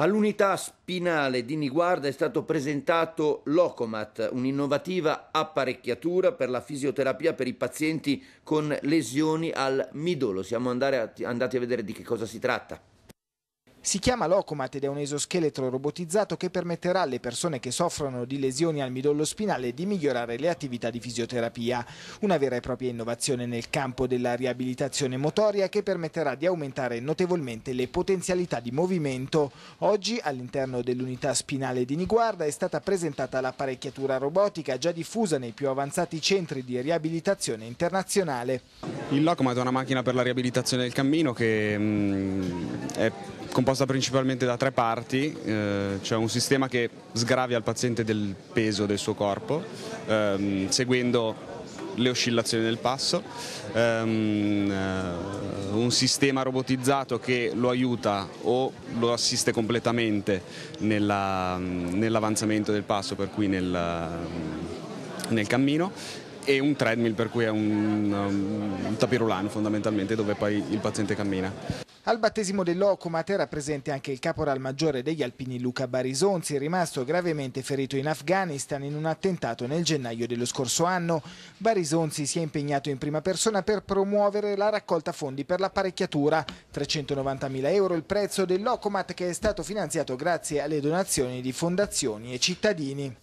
All'unità spinale di Niguarda è stato presentato Locomat, un'innovativa apparecchiatura per la fisioterapia per i pazienti con lesioni al midollo. Siamo andati a vedere di che cosa si tratta. Si chiama Locomat ed è un esoscheletro robotizzato che permetterà alle persone che soffrono di lesioni al midollo spinale di migliorare le attività di fisioterapia. Una vera e propria innovazione nel campo della riabilitazione motoria che permetterà di aumentare notevolmente le potenzialità di movimento. Oggi all'interno dell'unità spinale di Niguarda è stata presentata l'apparecchiatura robotica già diffusa nei più avanzati centri di riabilitazione internazionale. Il Locomat è una macchina per la riabilitazione del cammino che mh, mm, è comportamentale composta principalmente da tre parti, eh, c'è cioè un sistema che sgravia il paziente del peso del suo corpo, ehm, seguendo le oscillazioni del passo, um, uh, un sistema robotizzato che lo aiuta o lo assiste completamente nella, um, nell'avanzamento del passo, per cui nel, um, nel, cammino, e un treadmill per cui è un, un tapirulano fondamentalmente dove poi il paziente cammina. Al battesimo dell'Ocumat era presente anche il caporal maggiore degli alpini Luca Barisonzi, rimasto gravemente ferito in Afghanistan in un attentato nel gennaio dello scorso anno. Barisonzi si è impegnato in prima persona per promuovere la raccolta fondi per l'apparecchiatura. 390.000 euro il prezzo dell'Ocumat che è stato finanziato grazie alle donazioni di fondazioni e cittadini.